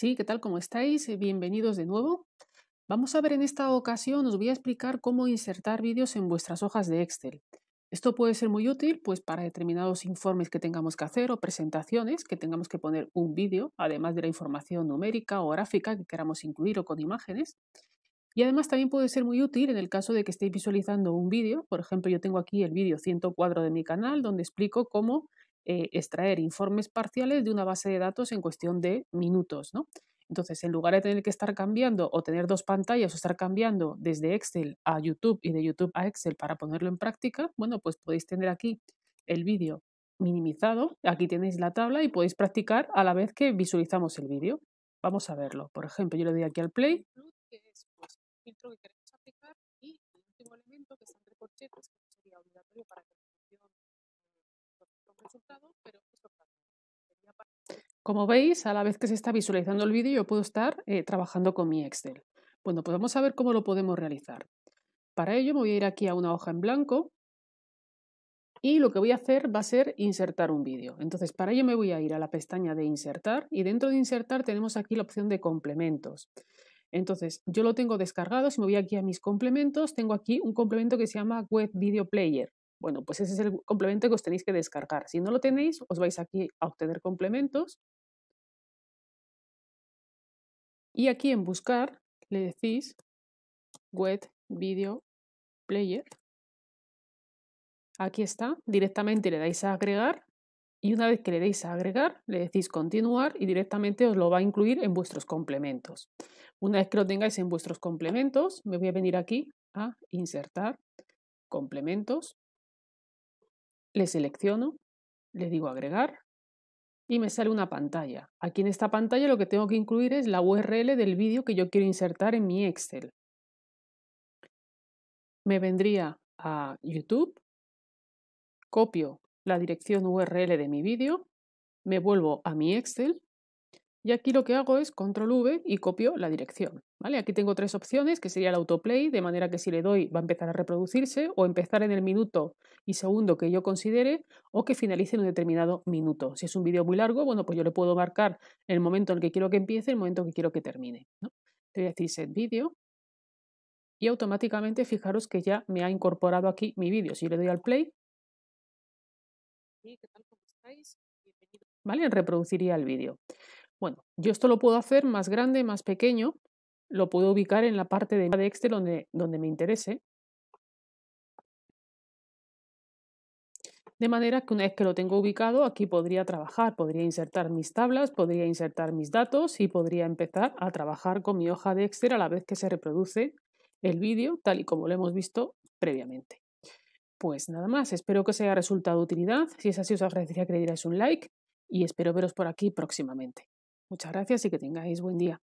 Sí, ¿qué tal? ¿Cómo estáis? Eh, bienvenidos de nuevo. Vamos a ver en esta ocasión, os voy a explicar cómo insertar vídeos en vuestras hojas de Excel. Esto puede ser muy útil pues, para determinados informes que tengamos que hacer o presentaciones que tengamos que poner un vídeo, además de la información numérica o gráfica que queramos incluir o con imágenes. Y además también puede ser muy útil en el caso de que estéis visualizando un vídeo. Por ejemplo, yo tengo aquí el vídeo 104 de mi canal donde explico cómo eh, extraer informes parciales de una base de datos en cuestión de minutos, ¿no? Entonces, en lugar de tener que estar cambiando o tener dos pantallas o estar cambiando desde Excel a YouTube y de YouTube a Excel para ponerlo en práctica, bueno, pues podéis tener aquí el vídeo minimizado. Aquí tenéis la tabla y podéis practicar a la vez que visualizamos el vídeo. Vamos a verlo. Por ejemplo, yo le doy aquí al play. Pues, Como veis, a la vez que se está visualizando el vídeo, yo puedo estar eh, trabajando con mi Excel. Bueno, pues vamos a ver cómo lo podemos realizar. Para ello me voy a ir aquí a una hoja en blanco y lo que voy a hacer va a ser insertar un vídeo. Entonces, para ello me voy a ir a la pestaña de insertar y dentro de insertar tenemos aquí la opción de complementos. Entonces, yo lo tengo descargado, si me voy aquí a mis complementos, tengo aquí un complemento que se llama Web Video Player. Bueno, pues ese es el complemento que os tenéis que descargar. Si no lo tenéis, os vais aquí a obtener complementos. Y aquí en buscar le decís web video player. Aquí está, directamente le dais a agregar y una vez que le dais a agregar, le decís continuar y directamente os lo va a incluir en vuestros complementos. Una vez que lo tengáis en vuestros complementos, me voy a venir aquí a insertar complementos le selecciono, le digo agregar y me sale una pantalla. Aquí en esta pantalla lo que tengo que incluir es la URL del vídeo que yo quiero insertar en mi Excel. Me vendría a YouTube, copio la dirección URL de mi vídeo, me vuelvo a mi Excel y aquí lo que hago es control V y copio la dirección. ¿vale? Aquí tengo tres opciones, que sería el autoplay, de manera que si le doy va a empezar a reproducirse, o empezar en el minuto y segundo que yo considere, o que finalice en un determinado minuto. Si es un vídeo muy largo, bueno, pues yo le puedo marcar el momento en el que quiero que empiece, el momento en que quiero que termine. ¿no? Le voy a decir set vídeo, y automáticamente fijaros que ya me ha incorporado aquí mi vídeo. Si le doy al play, ¿vale? Reproduciría el vídeo. Bueno, yo esto lo puedo hacer más grande, más pequeño, lo puedo ubicar en la parte de Excel donde, donde me interese. De manera que una vez que lo tengo ubicado, aquí podría trabajar, podría insertar mis tablas, podría insertar mis datos y podría empezar a trabajar con mi hoja de Excel a la vez que se reproduce el vídeo, tal y como lo hemos visto previamente. Pues nada más, espero que os haya resultado de utilidad. Si es así, os agradecería que le dierais un like y espero veros por aquí próximamente. Muchas gracias y que tengáis buen día.